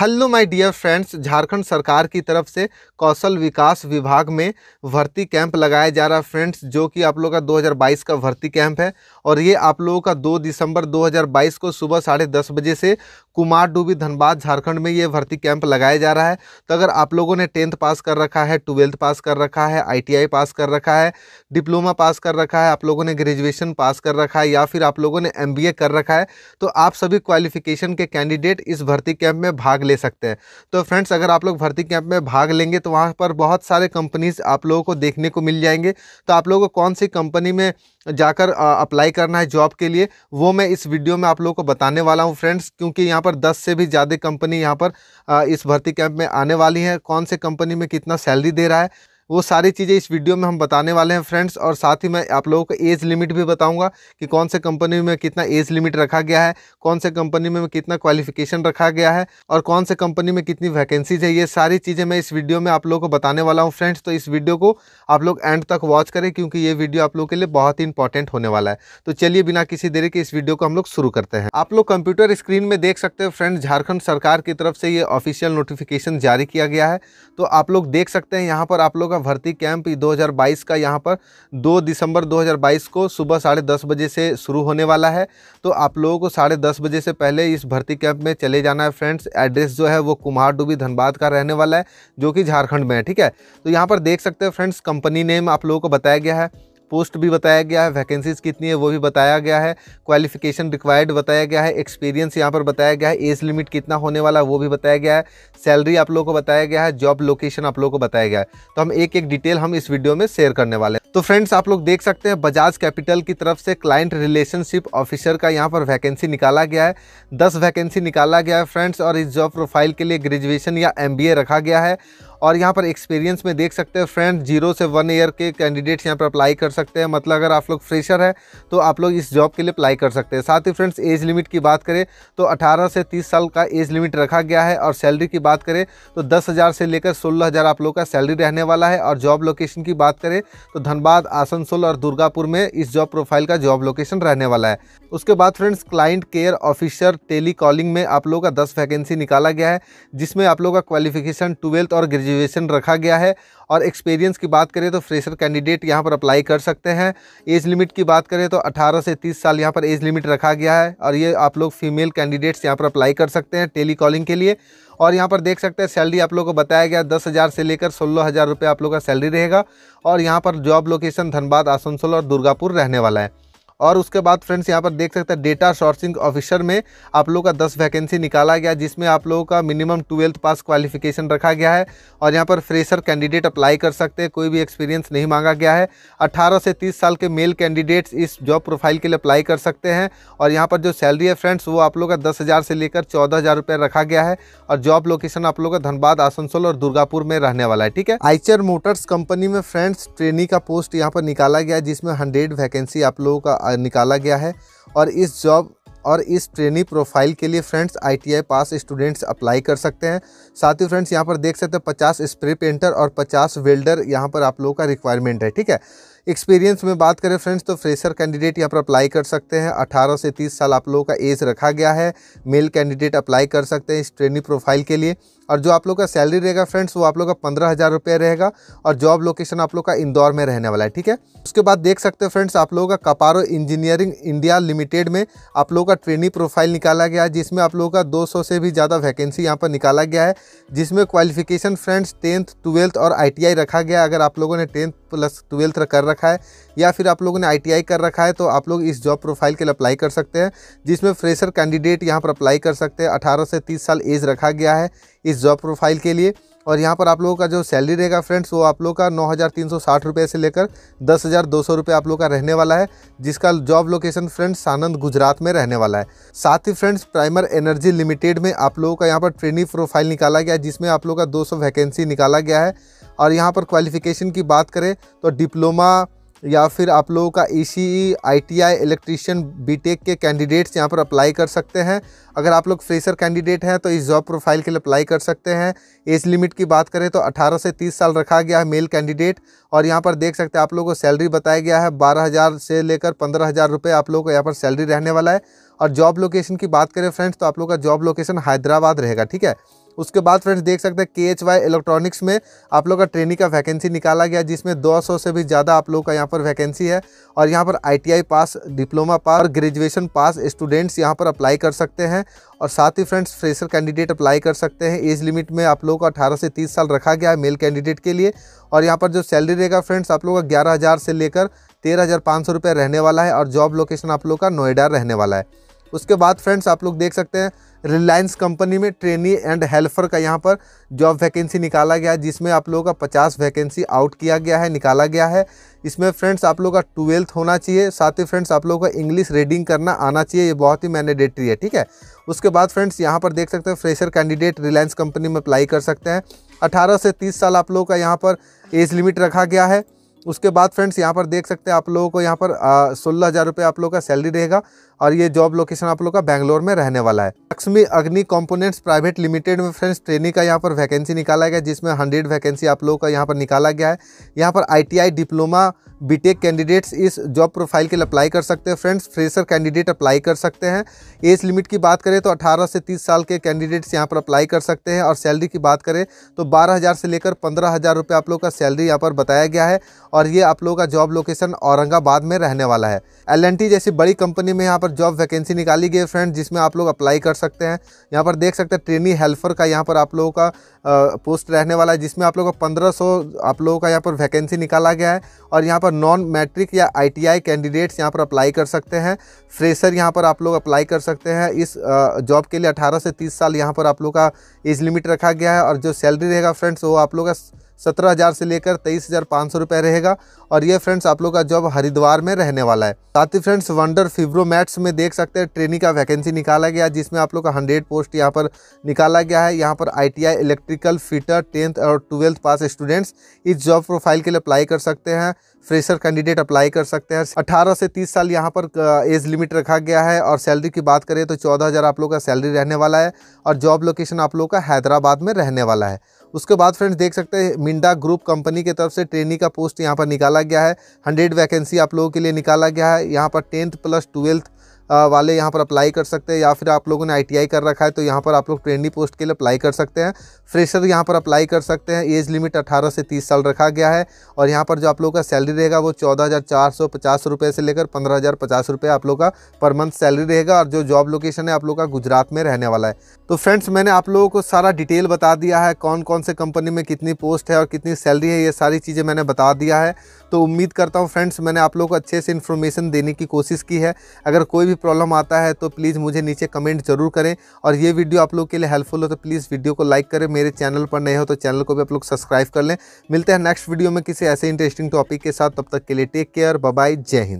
hello my dear friends Jharkhand सरकार की तरफ से कौशल विकास विभाग में भर्ती कैंप लगाया जा रहा है फ्रेंड्स जो कि आप लोगों का 2022 का भर्ती कैंप है और ये आप लोगों का 2 दिसंबर 2022 को सुबह साढ़े दस बजे से कुमार डूबी धनबाद झारखंड में ये भर्ती कैंप लगाया जा रहा है तो अगर आप लोगों ने टेंथ पास कर रखा है ट्वेल्थ पास कर रखा है आईटीआई पास कर रखा है डिप्लोमा पास कर रखा है आप लोगों ने ग्रेजुएशन पास कर रखा है या फिर आप लोगों ने एम कर रखा है तो आप सभी क्वालिफिकेशन के कैंडिडेट इस भर्ती कैंप में भाग ले सकते हैं तो फ्रेंड्स अगर आप लोग भर्ती कैंप में भाग लेंगे तो वहाँ पर बहुत सारे कंपनीज आप लोगों को देखने को मिल जाएंगे तो आप लोगों को कौन सी कंपनी में जाकर अप्लाई करना है जॉब के लिए वो मैं इस वीडियो में आप लोगों को बताने वाला हूँ फ्रेंड्स क्योंकि यहाँ पर 10 से भी ज़्यादा कंपनी यहाँ पर इस भर्ती कैंप में आने वाली है कौन से कंपनी में कितना सैलरी दे रहा है वो सारी चीज़ें इस वीडियो में हम बताने वाले हैं फ्रेंड्स और साथ ही मैं आप लोगों को एज लिमिट भी बताऊँगा कि कौन से कंपनी में कितना एज लिमिट रखा गया है कौन से कंपनी में कितना क्वालिफिकेशन रखा गया है और कौन से कंपनी में कितनी वैकेंसीज है ये सारी चीज़ें मैं इस वीडियो में आप लोगों को बताने वाला हूँ फ्रेंड्स तो इस वीडियो को आप लोग एंड तक वॉच करें क्योंकि ये वीडियो आप लोगों के लिए बहुत ही इंपॉर्टेंट होने वाला है तो चलिए बिना किसी देरी के इस वीडियो को हम लोग शुरू करते हैं आप लोग कंप्यूटर स्क्रीन में देख सकते हो फ्रेंड्स झारखंड सरकार की तरफ से ये ऑफिशियल नोटिफिकेशन जारी किया गया है तो आप लोग देख सकते हैं यहाँ पर आप लोग का भर्ती कैंप 2022 का यहाँ पर 2 दिसंबर 2022 को सुबह साढ़े दस बजे से शुरू होने वाला है तो आप लोगों को साढ़े दस बजे से पहले इस भर्ती कैंप में चले जाना है फ्रेंड्स एड्रेस जो है वो कुमार डूबी धनबाद का रहने वाला है जो कि झारखंड में है ठीक है तो यहाँ पर देख सकते हैं फ्रेंड्स कंपनी नेम आप लोगों को बताया गया है पोस्ट भी बताया गया है वैकेंसीज़ कितनी है वो भी बताया गया है क्वालिफिकेशन रिक्वायर्ड बताया गया है एक्सपीरियंस यहाँ पर बताया गया है एज लिमिट कितना होने वाला है वो भी बताया गया है सैलरी आप लोगों को बताया गया है जॉब लोकेशन आप लोगों को बताया गया है तो हम एक एक डिटेल हम इस वीडियो में शेयर करने वाले हैं तो फ्रेंड्स आप लोग देख सकते हैं बजाज कैपिटल की तरफ से क्लाइंट रिलेशनशिप ऑफिसर का यहाँ पर वैकेंसी निकाला गया है दस वैकेंसी निकाला गया है फ्रेंड्स और इस जॉब प्रोफाइल के लिए ग्रेजुएशन या एम रखा गया है और यहाँ पर एक्सपीरियंस में देख सकते हैं फ्रेंड जीरो से वन ईयर के कैंडिडेट्स यहाँ पर अप्लाई कर सकते हैं मतलब अगर आप लोग फ्रेशर है तो आप लोग इस जॉब के लिए अप्लाई कर सकते हैं साथ ही फ्रेंड्स एज लिमिट की बात करें तो अठारह से तीस साल का एज लिमिट रखा गया है और सैलरी की बात करें तो दस हज़ार से लेकर सोलह हज़ार आप लोग का सैलरी रहने वाला है और जॉब लोकेशन की बात करें तो धनबाद आसनसोल और दुर्गापुर में इस जॉब प्रोफाइल का जॉब लोकेशन रहने वाला है उसके बाद friends client care officer tele calling में आप लोगों का दस वैकेंसी निकाला गया है जिसमें आप लोगों का क्वालिफिकेशन ट्वेल्थ और ग्रेजुएट रिजर्वेशन रखा गया है और एक्सपीरियंस की बात करें तो फ्रेशर कैंडिडेट यहाँ पर अप्लाई कर सकते हैं एज लिमिट की बात करें तो 18 से 30 साल यहाँ पर एज लिमिट रखा गया है और ये आप लोग फीमेल कैंडिडेट्स यहाँ पर अप्लाई कर सकते हैं टेली कॉलिंग के लिए और यहाँ पर देख सकते हैं सैलरी आप लोग को बताया गया दस हज़ार से लेकर सोलह हज़ार रुपये आप लोग का सैलरी रहेगा और यहाँ पर जॉब लोकेशन धनबाद आसनसोल और दुर्गापुर रहने वाला है और उसके बाद फ्रेंड्स यहाँ पर देख सकते हैं डेटा सोर्सिंग ऑफिसर में आप लोगों का दस वैकेंसी निकाला गया जिसमें आप लोगों का मिनिमम ट्वेल्थ पास क्वालिफिकेशन रखा गया है और यहाँ पर फ्रेशर कैंडिडेट अप्लाई कर सकते हैं कोई भी एक्सपीरियंस नहीं मांगा गया है अट्ठारह से तीस साल के मेल कैंडिडेट्स इस जॉब प्रोफाइल के लिए अप्लाई कर सकते हैं और यहाँ पर जो सैलरी है फ्रेंड्स वो आप लोग का दस हज़ार से लेकर चौदह हज़ार रुपये रखा गया है और जॉब लोकेशन आप लोग का धनबाद आसनसोल और दुर्गापुर में रहने वाला है ठीक है आइचर मोटर्स कंपनी में फ्रेंड्स ट्रेनिंग का पोस्ट यहाँ पर निकाला गया जिसमें हंड्रेड वैकेंसी आप लोगों का निकाला गया है और इस जॉब और इस ट्रेनी प्रोफाइल के लिए friends ITI pass students apply कर सकते हैं साथ ही फ्रेंड्स यहां पर देख सकते हैं पचास स्प्रे पेंटर और पचास वेल्डर यहां पर आप लोगों का रिक्वायरमेंट है ठीक है एक्सपीरियंस में बात करें फ्रेंड्स तो फ्रेशर कैंडिडेट यहाँ पर अप्लाई कर सकते हैं 18 से 30 साल आप लोगों का एज रखा गया है मेल कैंडिडेट अप्लाई कर सकते हैं इस ट्रेनिंग प्रोफाइल के लिए और जो आप लोग का सैलरी रहेगा फ्रेंड्स वो आप लोग का पंद्रह हज़ार रुपये रहेगा और जॉब लोकेशन आप लोग का इंदौर में रहने वाला है ठीक है उसके बाद देख सकते हैं फ्रेंड्स आप लोगों का कपारो इंजीनियरिंग इंडिया लिमिटेड में आप लोगों का ट्रेनिंग प्रोफाइल निकाला गया है जिसमें आप लोगों का 200 से भी ज़्यादा वैकेंसी यहाँ पर निकाला गया है जिसमें क्वालिफिकेशन फ्रेंड्स टेंथ ट्वेल्थ और आई रखा गया अगर आप लोगों ने टेंथ प्लस ट्वेल्थ कर रखा रखा है या फिर आप लोगों ने आई कर रखा है तो आप लोग इस जॉब प्रोफाइल के लिए अप्लाई कर सकते हैं जिसमें फ्रेशर कैंडिडेट यहाँ पर अप्लाई कर सकते हैं अठारह से तीस साल एज रखा गया है इस जॉब प्रोफाइल के लिए और यहाँ पर आप लोगों का जो सैलरी रहेगा फ्रेंड्स वो आप लोग का नौ हज़ार तीन सौ साठ रुपये से लेकर दस हज़ार दो सौ रुपये आप लोग का रहने वाला है जिसका job location friends Sanand Gujarat में रहने वाला है साथ ही फ्रेंड्स प्राइमर एनर्जी लिमिटेड में आप लोगों का यहाँ पर ट्रेनिंग प्रोफाइल निकाला गया है जिसमें आप लोग का दो सौ वैकेंसी निकाला गया है और यहाँ पर क्वालिफिकेशन की बात करें तो डिप्लोमा या फिर आप लोगों का E C I B BTech के कैंडिडेट्स यहाँ पर अप्लाई कर सकते हैं अगर आप लोग फ्रेशर कैंडिडेट हैं तो इस जॉब प्रोफाइल के लिए अप्लाई कर सकते हैं एज लिमिट की बात करें तो 18 से 30 साल रखा गया है मेल कैंडिडेट और यहाँ पर देख सकते हैं आप लोगों को सैलरी बताया गया है बारह हज़ार से लेकर पंद्रह हज़ार रुपये आप लोगों को यहाँ पर सैलरी रहने वाला है और जॉब लोकेशन की बात करें फ्रेंड्स तो आप लोग का जॉब लोकेशन हैदराबाद रहेगा ठीक है उसके बाद फ्रेंड्स देख सकते हैं के एच वाई इलेक्ट्रॉनिक्स में आप लोग का ट्रेनिंग का वैकेंसी निकाला गया जिसमें 200 से भी ज़्यादा आप लोग का यहाँ पर वैकेंसी है और यहाँ पर आई पास डिप्लोमा पास और ग्रेजुएशन पास स्टूडेंट्स यहाँ पर अप्लाई कर सकते हैं और साथ ही फ्रेंड्स फ्रेशर कैंडिडेट अप्लाई कर सकते हैं एज लिमिट में आप लोगों का अठारह से तीस साल रखा गया है मेल कैंडिडेट के लिए और यहाँ पर जो सैलरी रहेगा फ्रेंड्स आप लोगों का ग्यारह से लेकर तेरह हज़ार रहने वाला है और जॉब लोकेशन आप लोग का नोएडा रहने वाला है उसके बाद फ्रेंड्स आप लोग देख सकते हैं रिलायंस कंपनी में ट्रेनी एंड हेल्पर का यहाँ पर जॉब वैकेंसी निकाला गया है जिसमें आप लोगों का पचास वैकेंसी आउट किया गया है निकाला गया है इसमें फ्रेंड्स आप लोगों का ट्वेल्थ होना चाहिए साथ ही फ्रेंड्स आप लोगों का इंग्लिश रीडिंग करना आना चाहिए ये बहुत ही मैनेडेटरी है ठीक है उसके बाद फ्रेंड्स यहाँ पर देख सकते हैं फ्रेशर कैंडिडेट रिलायंस कंपनी में अप्लाई कर सकते हैं अठारह से तीस साल आप लोगों का यहाँ पर एज लिमिट रखा गया है उसके बाद फ्रेंड्स यहाँ पर देख सकते हैं आप लोगों को यहाँ पर सोलह हज़ार रुपये आप लोग का सैलरी रहेगा और ये जॉब लोकेशन आप लोग का बैंगलोर में रहने वाला है Lakshmi Agni components private limited में फ्रेंड्स ट्रेनिंग का यहाँ पर वैकेंसी निकाला गया जिसमें हंड्रेड वैकेंसी आप लोगों का यहाँ पर निकाला गया है यहाँ पर आई डिप्लोमा बीटेक कैंडिडेट्स e इस जॉब प्रोफाइल के लिए अप्लाई कर सकते हैं फ्रेंड्स फ्रेशर कैंडिडेट अप्लाई कर सकते हैं एज लिमिट की बात करें तो 18 से 30 साल के कैंडिडेट्स यहाँ पर अप्लाई कर सकते हैं और सैलरी की बात करें तो 12000 से लेकर पंद्रह हज़ार रुपये आप लोग का सैलरी यहाँ पर बताया गया है और ये आप लोगों का जॉब लोकेशन औरंगाबाद में रहने वाला है एल जैसी बड़ी कंपनी में यहाँ पर जॉब वैकेंसी निकाली गई है फ्रेंड जिसमें आप लोग अप्लाई कर सकते हैं यहाँ पर देख सकते हैं ट्रेनी हेल्पर का यहाँ पर आप लोगों का पोस्ट रहने वाला है जिसमें आप लोगों का पंद्रह आप लोगों का यहाँ पर वैकेंसी निकाला गया है और यहाँ पर पर नॉन मैट्रिक या आईटीआई कैंडिडेट्स यहाँ पर अप्लाई कर सकते हैं फ्रेशर यहाँ पर आप लोग अप्लाई कर सकते हैं इस जॉब के लिए 18 से 30 साल यहाँ पर आप लोग का एज लिमिट रखा गया है और जो सैलरी रहेगा फ्रेंड्स वो आप लोग का सत्रह हज़ार से लेकर तेईस हज़ार पाँच सौ रुपये रहेगा और ये फ्रेंड्स आप लोग का जॉब हरिद्वार में रहने वाला है साथ ही फ्रेंड्स वंडर फिब्रोमैट्स में देख सकते हैं ट्रेनिंग का वैकेंसी निकाला गया जिसमें आप लोग का हंड्रेड पोस्ट यहाँ पर निकाला गया है यहाँ पर आईटीआई इलेक्ट्रिकल फिटर टेंथ और ट्वेल्थ पास स्टूडेंट्स इस जॉब प्रोफाइल के लिए अप्लाई कर सकते हैं फ्रेशर कैंडिडेट अप्लाई कर सकते हैं 18 से 30 साल यहाँ पर एज लिमिट रखा गया है और सैलरी की बात करें तो चौदह हज़ार आप लोग का सैलरी रहने वाला है और जॉब लोकेशन आप लोग का हैदराबाद में रहने वाला है उसके बाद फ्रेंड्स देख सकते हैं मिंडा ग्रुप कंपनी की तरफ से ट्रेनिंग का पोस्ट यहाँ पर निकाला गया है हंड्रेड वैकेंसी आप लोगों के लिए निकाला गया है यहाँ पर टेंथ प्लस ट्वेल्थ वाले यहाँ पर अप्लाई कर सकते हैं या फिर आप लोगों ने आई कर रखा है तो यहाँ पर आप लोग ट्रेंडी पोस्ट के लिए अप्लाई कर सकते हैं फ्रेशर यहाँ पर अप्लाई कर सकते हैं एज लिमिट अट्ठारह से तीस साल रखा गया है और यहाँ पर जो आप लोग का सैलरी रहेगा वो चौदह हज़ार चार सौ पचास रुपये से लेकर पंद्रह हज़ार पचास रुपये आप लोग का पर मंथ सैलरी रहेगा और जो जॉब लोकेशन है आप लोग का गुजरात में रहने वाला है तो फ्रेंड्स मैंने आप लोगों को सारा डिटेल बता दिया है कौन कौन से कंपनी में कितनी पोस्ट है और कितनी सैलरी है ये सारी चीज़ें मैंने बता दिया है तो उम्मीद करता हूँ फ्रेंड्स मैंने आप लोग को अच्छे से इन्फॉर्मेशन देने की कोशिश की है अगर कोई भी प्रॉब्लम आता है तो प्लीज़ मुझे नीचे कमेंट जरूर करें और ये वीडियो आप लोग के लिए हेल्पफुल हो तो प्लीज़ वीडियो को लाइक करें मेरे चैनल पर नए हो तो चैनल को भी आप लोग सब्सक्राइब कर लें मिलते हैं नेक्स्ट वीडियो में किसी ऐसे इंटरेस्टिंग टॉपिक के साथ तब तक के लिए टेक केयर बाय जय हिंद